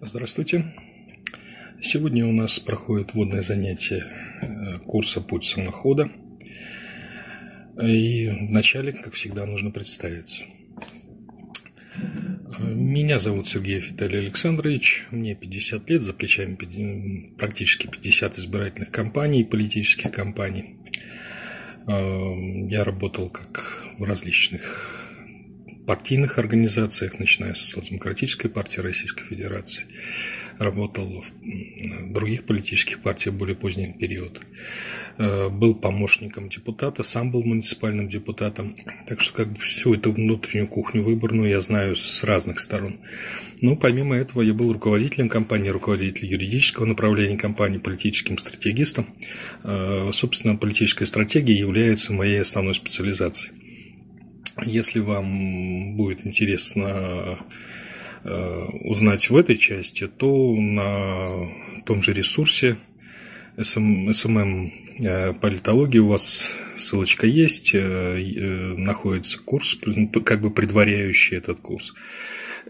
Здравствуйте. Сегодня у нас проходит водное занятие э, курса «Путь самохода». И вначале, как всегда, нужно представиться. Э, меня зовут Сергей Виталий Александрович, мне 50 лет, за плечами практически 50 избирательных кампаний, политических кампаний. Э, я работал как в различных партийных организациях, начиная с Демократической партии Российской Федерации, работал в других политических партиях в более поздний период. Э, был помощником депутата, сам был муниципальным депутатом. Так что как бы всю эту внутреннюю кухню выборную я знаю с разных сторон. Но помимо этого я был руководителем компании, руководителем юридического направления компании, политическим стратегистом. Э, собственно, политическая стратегия является моей основной специализацией. Если вам будет интересно э, узнать в этой части, то на том же ресурсе SMM э, политологии у вас ссылочка есть, э, находится курс, как бы предваряющий этот курс.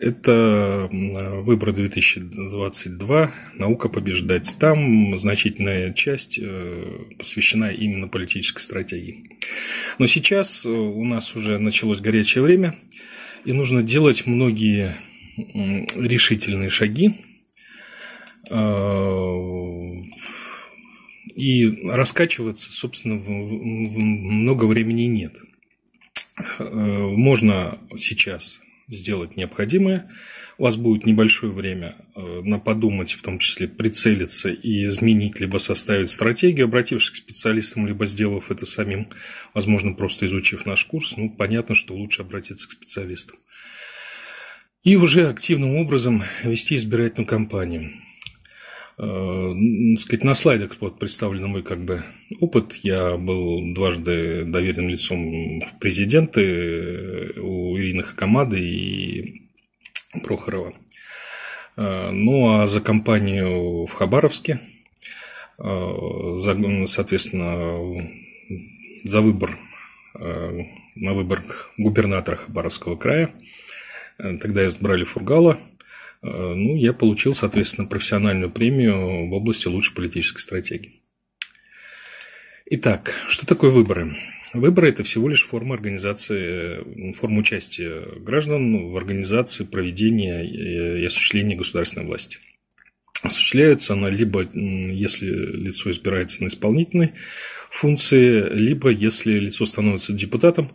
Это выбор 2022, наука побеждать. Там значительная часть э, посвящена именно политической стратегии. Но сейчас э, у нас уже началось горячее время, и нужно делать многие решительные шаги э, и раскачиваться, собственно, много времени нет. Можно сейчас сделать необходимое. У вас будет небольшое время э, на подумать, в том числе прицелиться и изменить, либо составить стратегию, обратившись к специалистам, либо сделав это самим, возможно, просто изучив наш курс. Ну, понятно, что лучше обратиться к специалистам. И уже активным образом вести избирательную кампанию. Э, сказать, на слайдах вот представлен мой как бы опыт. Я был дважды доверенным лицом президента э, у Ирины Хакамады и Прохорова. Э, ну, а за компанию в Хабаровске, соответственно, за выбор на выбор губернатора Хабаровского края. Тогда избрали Фургала – Э, ну, я получил, соответственно, профессиональную премию в области лучшей политической стратегии. Итак, что такое выборы? Выборы – это всего лишь форма организации, э, форма участия граждан в организации проведения и осуществления государственной власти. Осуществляется она либо, если лицо избирается на исполнительной функции, либо если лицо становится депутатом,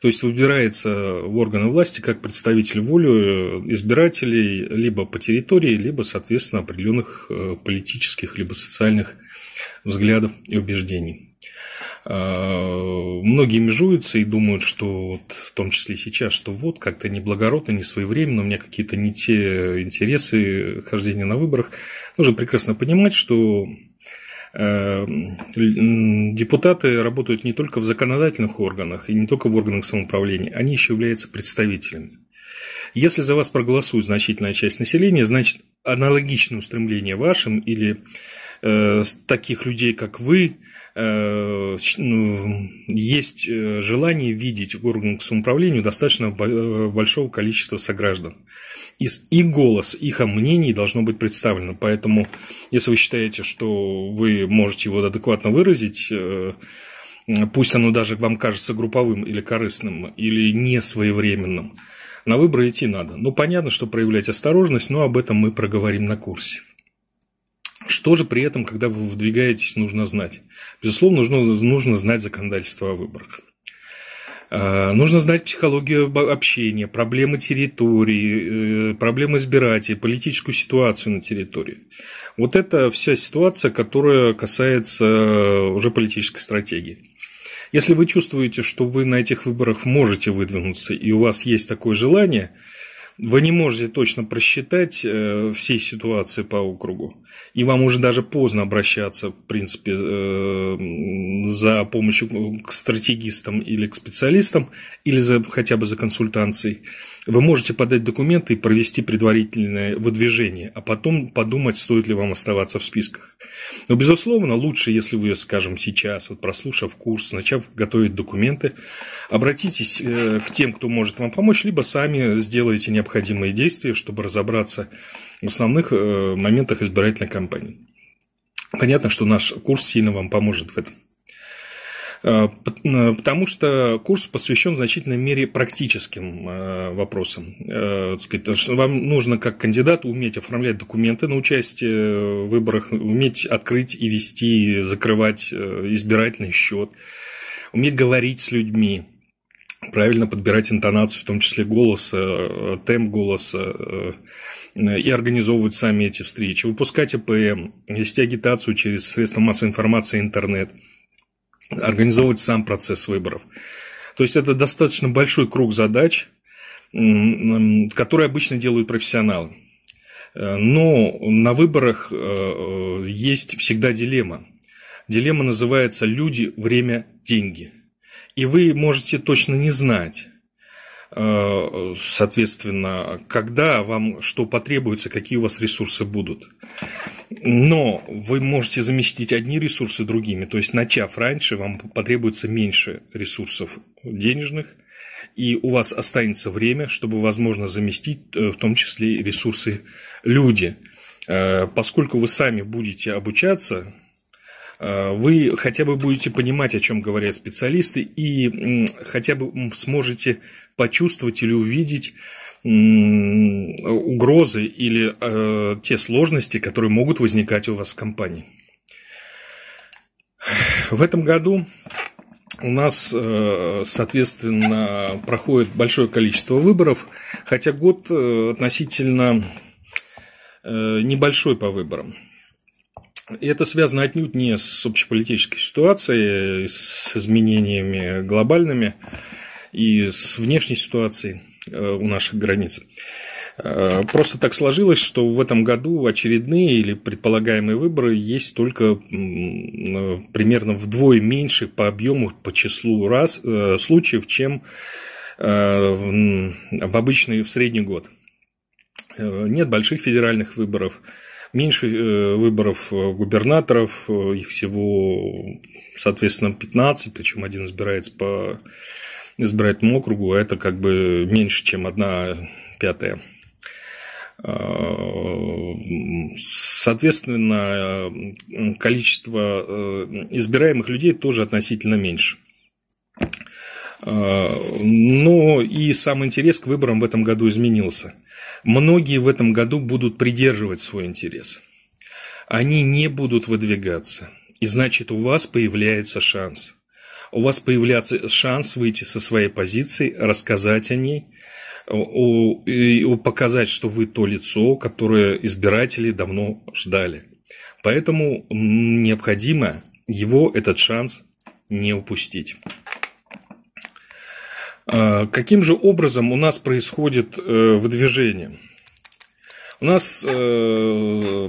то есть выбирается в органы власти как представитель воли э, избирателей либо по территории, либо, соответственно, определенных э, политических, либо социальных взглядов и убеждений. А, многие межуются и думают, что вот, в том числе сейчас, что вот как-то неблагородно, не своевременно, у меня какие-то не те интересы хождения на выборах. Нужно прекрасно понимать, что Э, депутаты работают не только в законодательных органах и не только в органах самоуправления, они еще являются представителями. Если за вас проголосует значительная часть населения, значит, аналогичное устремление вашим или э, таких людей, как вы, э, ну, есть э, желание видеть в органах самоуправления достаточно э, большого количества сограждан. И, и голос их мнений должно быть представлено. Поэтому, если вы считаете, что вы можете его адекватно выразить, э, пусть оно даже вам кажется групповым или корыстным, или несвоевременным – на выборы идти надо. Ну, понятно, что проявлять осторожность, но об этом мы проговорим на курсе. Что же при этом, когда вы выдвигаетесь, нужно знать? Безусловно, нужно, нужно знать законодательство о выборах. А, нужно знать психологию общения, проблемы территории, э, проблемы избирателей, политическую ситуацию на территории. Вот это вся ситуация, которая касается э, уже политической стратегии. Если вы чувствуете, что вы на этих выборах можете выдвинуться, и у вас есть такое желание, вы не можете точно просчитать э, всей ситуации по округу. И вам уже даже поздно обращаться, в принципе, э, за помощью к стратегистам или к специалистам, или за, хотя бы за консультацией. Вы можете подать документы и провести предварительное выдвижение, а потом подумать, стоит ли вам оставаться в списках. Но, безусловно, лучше, если вы, скажем, сейчас, вот прослушав курс, начав готовить документы, обратитесь э, к тем, кто может вам помочь, либо сами сделаете необходимые действия, чтобы разобраться в основных э, моментах избирательной кампании. Понятно, что наш курс сильно вам поможет в этом. Э, э, потому что курс посвящен в значительной мере практическим э, вопросам. вам нужно как кандидат уметь оформлять документы на участие в выборах, уметь открыть и вести, закрывать избирательный счет, уметь говорить с людьми, правильно подбирать интонацию, в том числе голоса, темп голоса, и организовывать сами эти встречи, выпускать АПМ, вести агитацию через средства массовой информации интернет, организовывать сам процесс выборов. То есть это достаточно большой круг задач, которые обычно делают профессионалы. Но на выборах э, э, есть всегда дилемма. Дилемма называется «люди, время, деньги». И вы можете точно не знать, Э, соответственно, когда вам что потребуется, какие у вас ресурсы будут. Но вы можете заместить одни ресурсы другими, то есть начав раньше, вам потребуется меньше ресурсов денежных, и у вас останется время, чтобы, возможно, заместить э, в том числе ресурсы люди. Э, поскольку вы сами будете обучаться, вы хотя бы будете понимать, о чем говорят специалисты, и хотя бы сможете почувствовать или увидеть угрозы или э, те сложности, которые могут возникать у вас в компании. В этом году у нас, э, соответственно, проходит большое количество выборов, хотя год э, относительно э, небольшой по выборам. И это связано отнюдь не с общеполитической ситуацией, с изменениями глобальными, и с внешней ситуацией э, у наших границ. Э, просто так сложилось, что в этом году очередные или предполагаемые выборы есть только э, примерно вдвое меньше по объему, по числу раз, случаев, чем в обычный, в средний год. Нет больших федеральных выборов, меньше выборов губернаторов, их всего, соответственно, 15, причем один избирается по избирательному округу, а это как бы меньше, чем одна пятая. А, соответственно, количество э, избираемых людей тоже относительно меньше. А, но и сам интерес к выборам в этом году изменился. Многие в этом году будут придерживать свой интерес. Они не будут выдвигаться. И значит, у вас появляется шанс у вас появляется шанс выйти со своей позиции, рассказать о ней, и показать, что вы то лицо, которое избиратели давно ждали. Поэтому необходимо его, этот шанс, не упустить. А, каким же образом у нас происходит э, выдвижение? У нас э,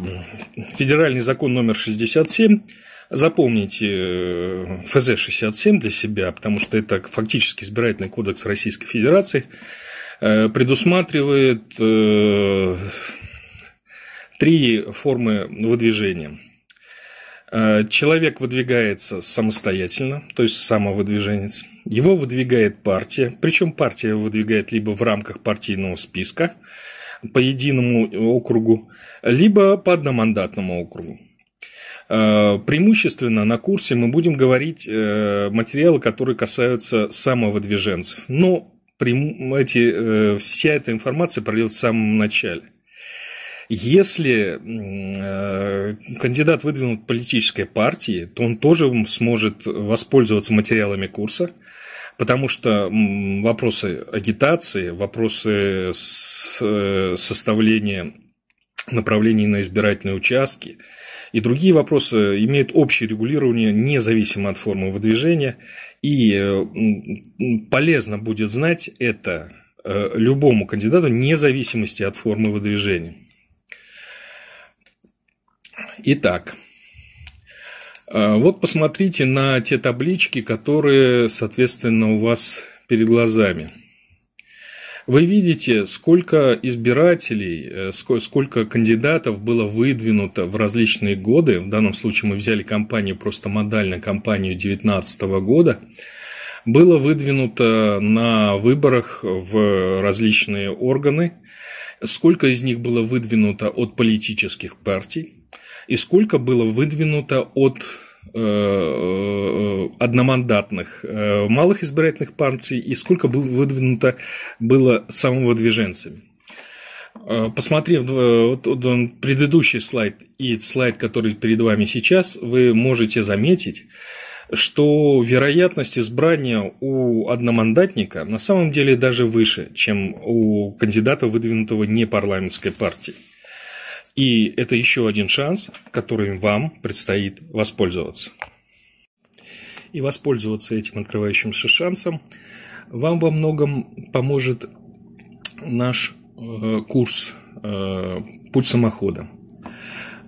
федеральный закон номер 67 Запомните э, ФЗ-67 для себя, потому что это фактически избирательный кодекс Российской Федерации, э, предусматривает э, три формы выдвижения. Человек выдвигается самостоятельно, то есть самовыдвиженец. Его выдвигает партия, причем партия выдвигает либо в рамках партийного списка по единому округу, либо по одномандатному округу. Э, преимущественно на курсе мы будем говорить э, материалы, которые касаются самовыдвиженцев. Но эти, э, вся эта информация пройдет в самом начале. Если кандидат выдвинут политической партии, то он тоже сможет воспользоваться материалами курса, потому что вопросы агитации, вопросы составления направлений на избирательные участки и другие вопросы имеют общее регулирование независимо от формы выдвижения. И полезно будет знать это э, любому кандидату независимости от формы выдвижения. Итак, э, вот посмотрите на те таблички, которые, соответственно, у вас перед глазами. Вы видите, сколько избирателей, э, сколько кандидатов было выдвинуто в различные годы. В данном случае мы взяли компанию, просто модально компанию 2019 года было выдвинуто на выборах в различные органы, сколько из них было выдвинуто от политических партий и сколько было выдвинуто от Э, э, одномандатных э, малых избирательных партий и сколько было выдвинуто было самого самовыдвиженцами. Посмотрев вот, предыдущий слайд и слайд, который перед вами сейчас, вы можете заметить, что вероятность избрания у одномандатника на самом деле даже выше, чем у кандидата, выдвинутого не парламентской партией. И это еще один шанс, которым вам предстоит воспользоваться. И воспользоваться этим открывающимся шансом вам во многом поможет наш э, курс э, «Путь самохода».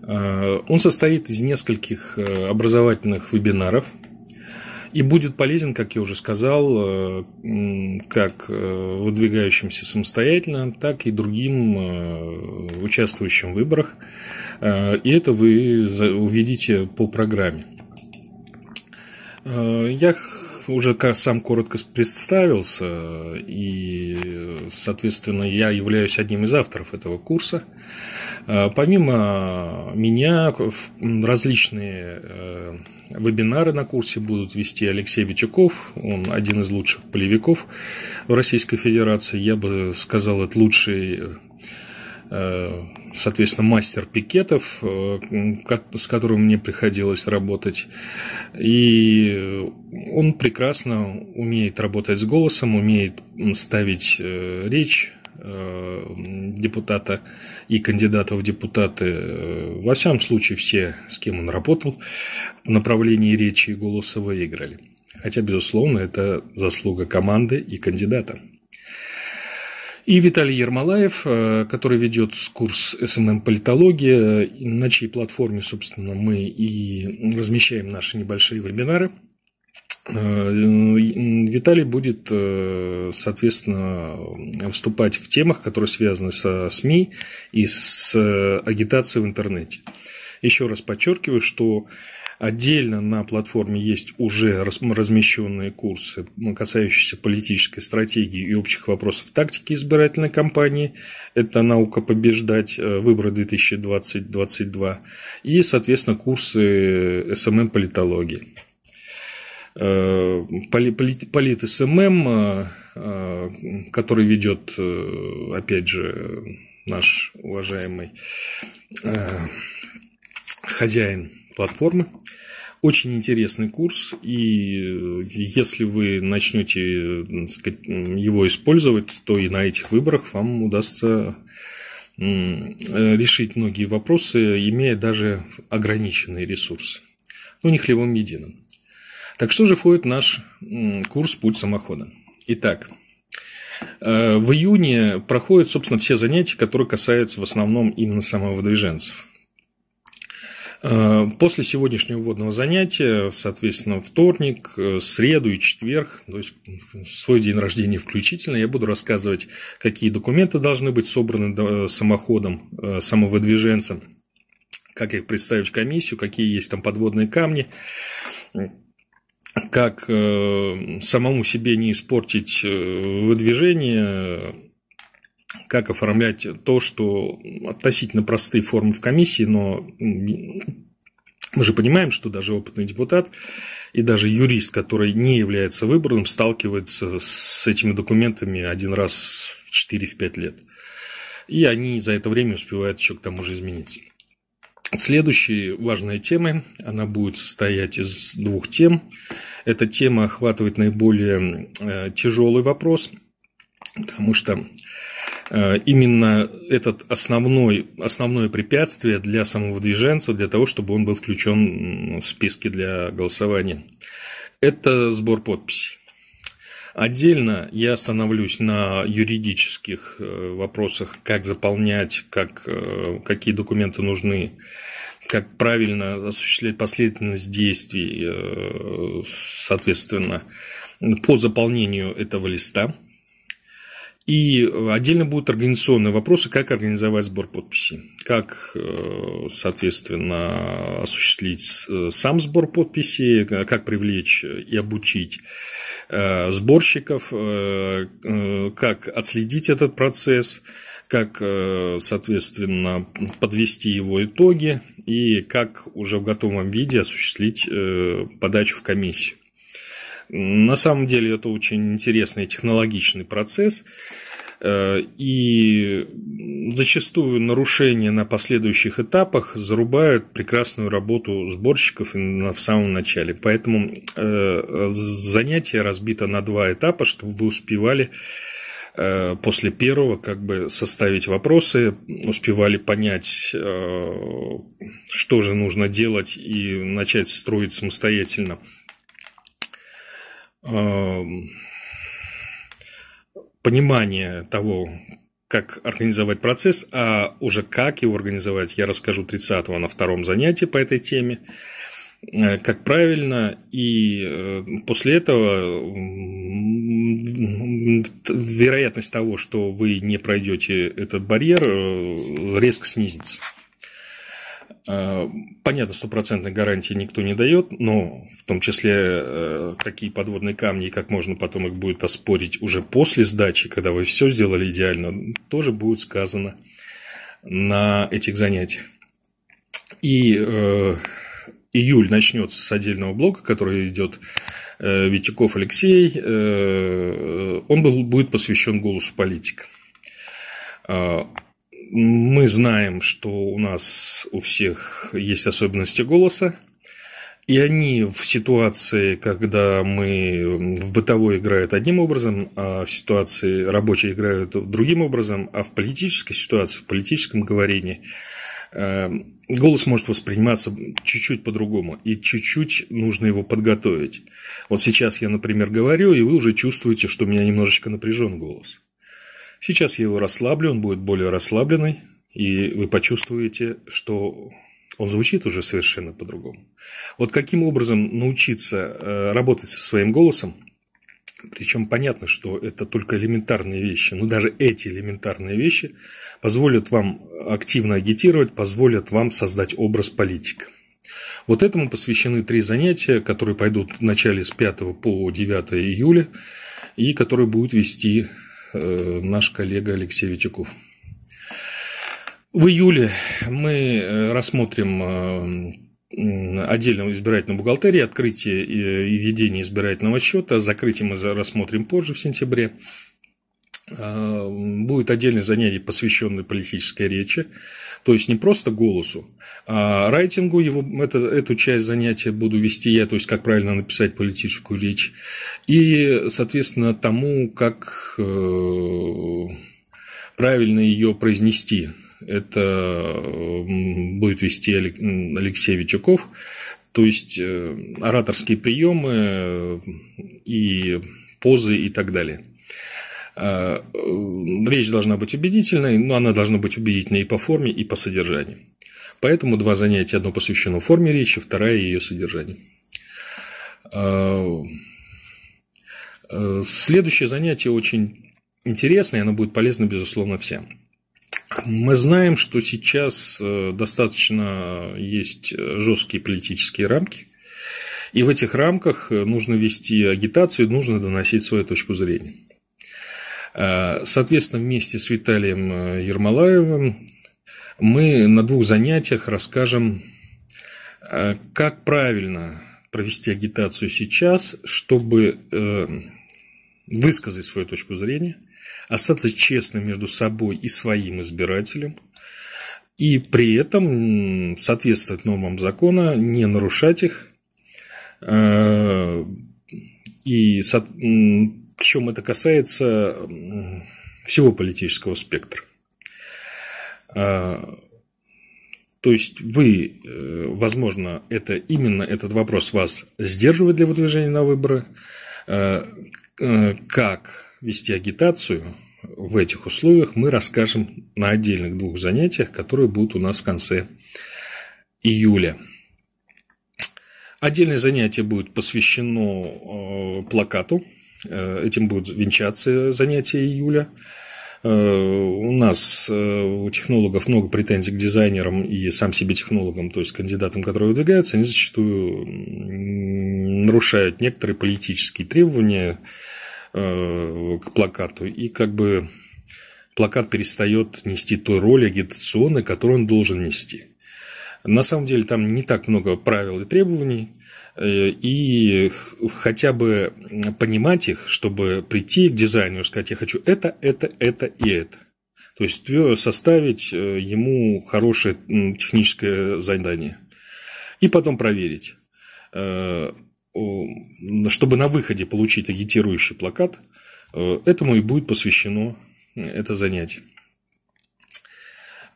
Э, он состоит из нескольких образовательных вебинаров – и будет полезен, как я уже сказал, э, как э, выдвигающимся самостоятельно, так и другим э, участвующим в выборах. И это вы увидите по программе. Я уже сам коротко представился, и, соответственно, я являюсь одним из авторов этого курса. А, помимо меня различные э, вебинары на курсе будут вести Алексей Вичаков, он один из лучших полевиков в Российской Федерации, я бы сказал, это лучший Э, соответственно, мастер пикетов, э, с которым мне приходилось работать. И он прекрасно умеет работать с голосом, умеет ставить э, речь депутата и кандидата в депутаты. Во всяком случае, все, с кем он работал, в направлении речи и голоса выиграли. Хотя, безусловно, это заслуга команды и кандидата. И Виталий Ермолаев, э, который ведет курс СММ эм «Политология», на чьей платформе, собственно, мы и размещаем наши небольшие вебинары. Э, Виталий будет, э, соответственно, вступать в темах, которые связаны со СМИ и с агитацией в интернете. Еще раз подчеркиваю, что Отдельно на платформе есть уже размещенные курсы, касающиеся политической стратегии и общих вопросов тактики избирательной кампании. Это «Наука побеждать. Э, Выборы 2020-2022». И, соответственно, курсы СММ политологии э, полит, полит СММ, э, который ведет, опять же, наш уважаемый хозяин платформы. Очень интересный курс, и э, если вы начнете сказать, его использовать, то и на этих выборах вам удастся э, решить многие вопросы, имея даже ограниченные ресурсы, но не хлебом единым. Так что же входит в наш курс «Путь самохода»? Итак, э, в июне проходят, собственно, все занятия, которые касаются в основном именно самовыдвиженцев. Э, после сегодняшнего вводного занятия, соответственно, вторник, э, среду и четверг, то есть свой день рождения включительно, я буду рассказывать, какие документы должны быть собраны самоходом, э, самовыдвиженцем, как их представить в комиссию, какие есть там подводные камни, как самому себе не испортить выдвижение, как оформлять то, что относительно простые формы в комиссии, но мы же понимаем, что даже опытный депутат и даже юрист, который не является выборным, сталкивается с этими документами один раз в 4-5 лет. И они за это время успевают еще к тому же измениться. Следующие важные темы, она будет состоять из двух тем. Эта тема охватывает наиболее э, тяжелый вопрос, потому что Э, именно этот основной, основное препятствие для самого движенца для того, чтобы он был включен в списки для голосования. Это сбор подписей. Отдельно я остановлюсь на юридических э, вопросах, как заполнять, как, э, какие документы нужны, как правильно осуществлять последовательность действий, соответственно, по заполнению этого листа – и отдельно будут организационные вопросы, как организовать сбор подписей, как, э, соответственно, осуществить э, сам сбор подписей, э, как привлечь и обучить сборщиков, как отследить этот процесс, как, соответственно, подвести его итоги и как уже в готовом виде осуществить подачу в комиссию. На самом деле это очень интересный технологичный процесс. Э, и зачастую нарушения на последующих этапах зарубают прекрасную работу сборщиков в самом начале. Поэтому э, занятие разбито на два этапа, чтобы вы успевали э, после первого как бы составить вопросы, успевали понять, что же нужно делать и начать строить самостоятельно Эм, понимание того, как организовать процесс, а уже как его организовать, я расскажу 30-го на втором занятии по этой теме, э, как правильно, и э, после этого вероятность того, что вы не пройдете этот барьер, э, резко снизится. Э, понятно, стопроцентной гарантии никто не дает, но в том числе какие э, подводные камни, и как можно потом их будет оспорить уже после сдачи, когда вы все сделали идеально, тоже будет сказано на этих занятиях. И э, июль начнется с отдельного блока, который идет э, Витюков Алексей. Э, он был, будет посвящен голосу политика. Э, мы знаем, что у нас у всех есть особенности голоса, и они в ситуации, когда мы в бытовой играют одним образом, а в ситуации рабочие играют другим образом, а в политической ситуации, в политическом говорении э, голос может восприниматься чуть-чуть по-другому, и чуть-чуть нужно его подготовить. Вот сейчас я, например, говорю, и вы уже чувствуете, что у меня немножечко напряжен голос. Сейчас я его расслаблю, он будет более расслабленный, и вы почувствуете, что он звучит уже совершенно по-другому. Вот каким образом научиться э, работать со своим голосом, причем понятно, что это только элементарные вещи, но даже эти элементарные вещи позволят вам активно агитировать, позволят вам создать образ политика. Вот этому посвящены три занятия, которые пойдут в начале с 5 по 9 июля и которые будут вести Э, наш коллега Алексей Витюков. В июле мы э, рассмотрим э, отдельно избирательную бухгалтерию, открытие и ведение избирательного счета, закрытие мы рассмотрим позже в сентябре. Будет отдельное занятие, посвященное политической речи, то есть не просто голосу, а райтингу. Его, это, эту часть занятия буду вести я, то есть как правильно написать политическую речь, и, соответственно, тому, как э, правильно ее произнести. Это будет вести Алексей Витюков, то есть э, ораторские приемы э, и позы и так далее. Э, э, речь должна быть убедительной, но она должна быть убедительной и по форме, и по содержанию. Поэтому два занятия, одно посвящено форме речи, второе ее содержанию. Э, следующее занятие очень интересное, и оно будет полезно, безусловно, всем. Мы знаем, что сейчас достаточно есть жесткие политические рамки, и в этих рамках нужно вести агитацию, нужно доносить свою точку зрения. Э, соответственно, вместе с Виталием э, Ермолаевым мы на двух занятиях расскажем, э, как правильно провести агитацию сейчас, чтобы высказать свою точку зрения, остаться честным между собой и своим избирателем, и при этом соответствовать нормам закона, не нарушать их, и причем это касается всего политического спектра. А, то есть вы, э, возможно, это именно этот вопрос вас сдерживает для выдвижения на выборы. А, э, как вести агитацию в этих условиях мы расскажем на отдельных двух занятиях, которые будут у нас в конце июля. Отдельное занятие будет посвящено э, плакату Э, этим будут венчаться занятия июля. Э, у нас, э, у технологов много претензий к дизайнерам и сам себе технологам, то есть кандидатам, которые выдвигаются, они зачастую нарушают некоторые политические требования к плакату, и как бы плакат перестает нести той роли агитационной, которую он должен нести. На самом деле там не так много правил и требований, Э, и хотя бы понимать их, чтобы прийти к дизайнеру и сказать, я хочу это, это, это и это. То есть э, составить э, ему хорошее техническое задание. И потом проверить. Чтобы на выходе получить агитирующий плакат, этому и будет посвящено это занятие.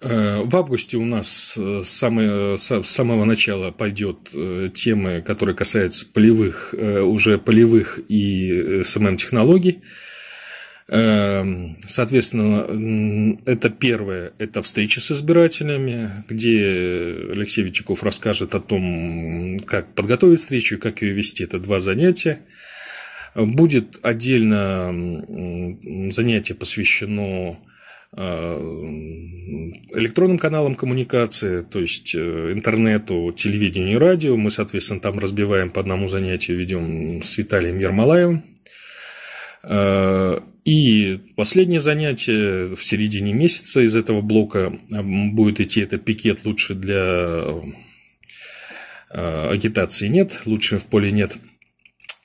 Э, в августе у нас э, с самого, с самого начала пойдет э, темы, которые касаются полевых, уже полевых и СММ-технологий. Эм, соответственно, это первое, это встреча с избирателями, где Алексей Витяков расскажет о том, как подготовить встречу, как ее вести. Это два занятия. Будет отдельно занятие посвящено Э, электронным каналам коммуникации, то есть э, интернету, телевидению и радио. Мы, соответственно, там разбиваем по одному занятию, ведем с Виталием Ермолаевым. Э, и последнее занятие в середине месяца из этого блока будет идти это пикет лучше для агитации нет, лучше в поле нет –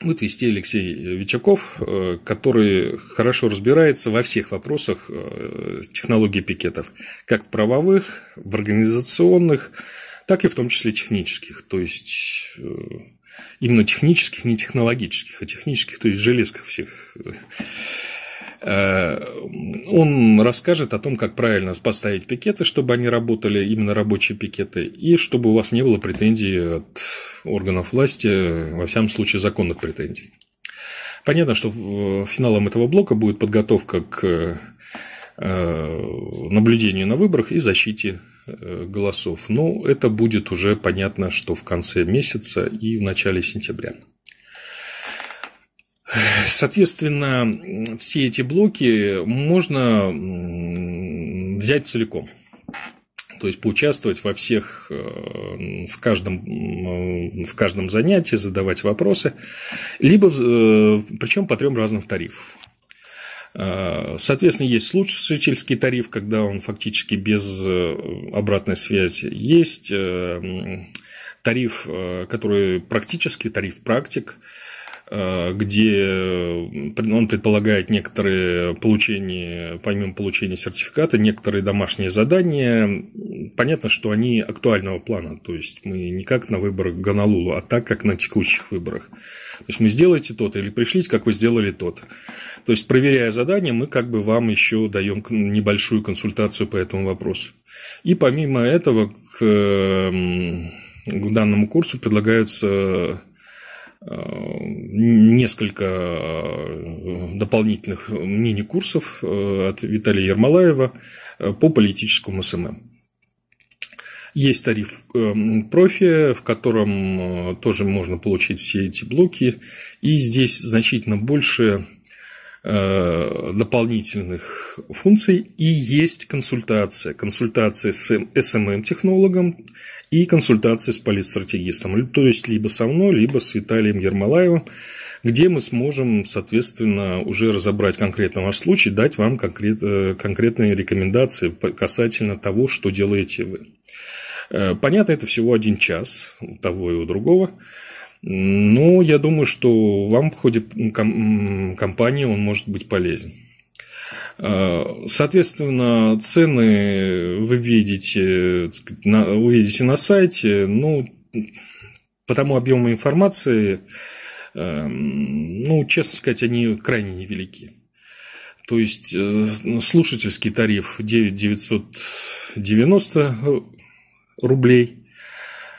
вот есть Алексей Вичаков, э, который хорошо разбирается во всех вопросах э, технологии пикетов, как в правовых, в организационных, так и в том числе технических, то есть э, именно технических, не технологических, а технических, то есть железках всех. Э, он расскажет о том, как правильно поставить пикеты, чтобы они работали, именно рабочие пикеты, и чтобы у вас не было претензий от органов власти, во всяком случае законных претензий. Понятно, что финалом этого блока будет подготовка к э, наблюдению на выборах и защите э, голосов. Но это будет уже понятно, что в конце месяца и в начале сентября. Соответственно, все эти блоки можно взять целиком. То есть поучаствовать во всех, э, в каждом, в каждом занятии, задавать вопросы, либо э, причем по трем разным тарифам. Э, соответственно, есть слушательский тариф, когда он фактически без обратной связи. Есть тариф, который практически тариф практик – Э, где э, он предполагает некоторые получения, помимо получения сертификата, некоторые домашние задания. Понятно, что они актуального плана, то есть мы не как на выборах Ганалулу, а так, как на текущих выборах. То есть мы сделаете тот или пришлите, как вы сделали тот. То есть проверяя задание, мы как бы вам еще даем небольшую консультацию по этому вопросу. И помимо этого к эм, данному курсу предлагаются Э, несколько э, дополнительных мини-курсов э, от Виталия Ермолаева по политическому СММ. Есть тариф профи, в котором тоже можно получить все эти блоки, и здесь значительно больше Э, дополнительных функций и есть консультация. Консультация с SMM-технологом эм и консультация с политстратегистом. То есть, либо со мной, либо с Виталием Ермолаевым, где мы сможем, соответственно, уже разобрать конкретно ваш случай, дать вам конкрет, э, конкретные рекомендации касательно того, что делаете вы. Э, понятно, это всего один час того и у другого. Ну, я думаю, что вам в ходе кампании он может быть полезен. А, соответственно, цены вы видите, увидите на сайте, ну, по тому объему информации, а, ну, честно сказать, они крайне невелики. То есть, э, слушательский тариф 9 990 рублей –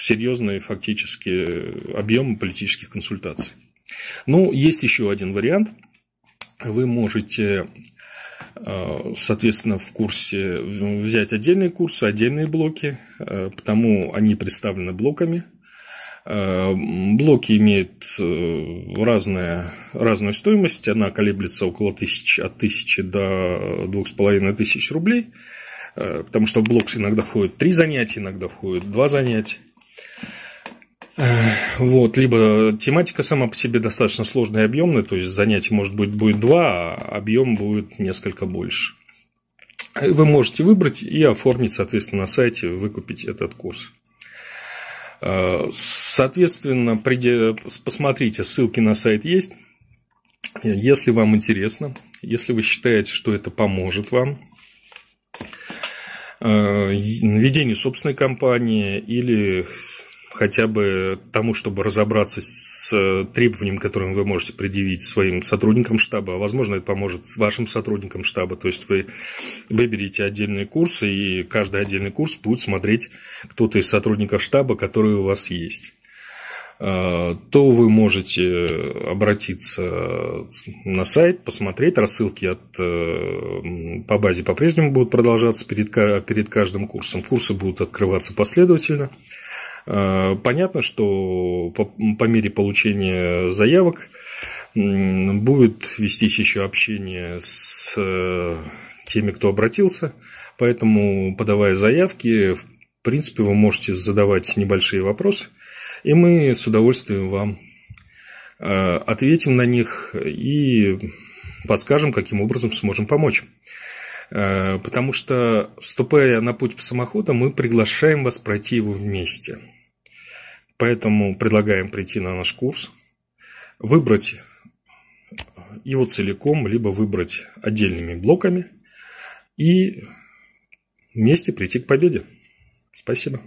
серьезные фактически объемы политических консультаций. Ну, есть еще один вариант. Вы можете э, соответственно, в курсе взять отдельные курсы, отдельные блоки, э, потому они представлены блоками. Э, блоки имеют разное, разную стоимость, она колеблется около тысяч, от тысячи до двух с половиной тысяч рублей, потому что в блок иногда входит три занятия, иногда входит два занятия. Вот, либо тематика сама по себе достаточно сложная и объемная, то есть занятий, может быть, будет два, а объем будет несколько больше. Вы можете выбрать и оформить, соответственно, на сайте, выкупить этот курс. Э, соответственно, приди, посмотрите, ссылки на сайт есть. Если вам интересно, если вы считаете, что это поможет вам, э, ведение собственной компании или хотя бы тому, чтобы разобраться с э, требованием, которым вы можете предъявить своим сотрудникам штаба, а возможно, это поможет вашим сотрудникам штаба. То есть вы выберете отдельные курсы, и каждый отдельный курс будет смотреть кто-то из сотрудников штаба, которые у вас есть а, то вы можете обратиться на сайт, посмотреть рассылки от, э, по базе по-прежнему будут продолжаться перед, перед каждым курсом. Курсы будут открываться последовательно. Э, понятно, что по, по мере получения заявок будет вестись еще общение с э, теми, кто обратился, поэтому, подавая заявки, в принципе, вы можете задавать небольшие вопросы, и мы с удовольствием вам э, ответим на них и подскажем, каким образом сможем помочь. Потому что, вступая на путь по самоходу, мы приглашаем вас пройти его вместе – Поэтому предлагаем прийти на наш курс, выбрать его целиком, либо выбрать отдельными блоками и вместе прийти к победе. Спасибо.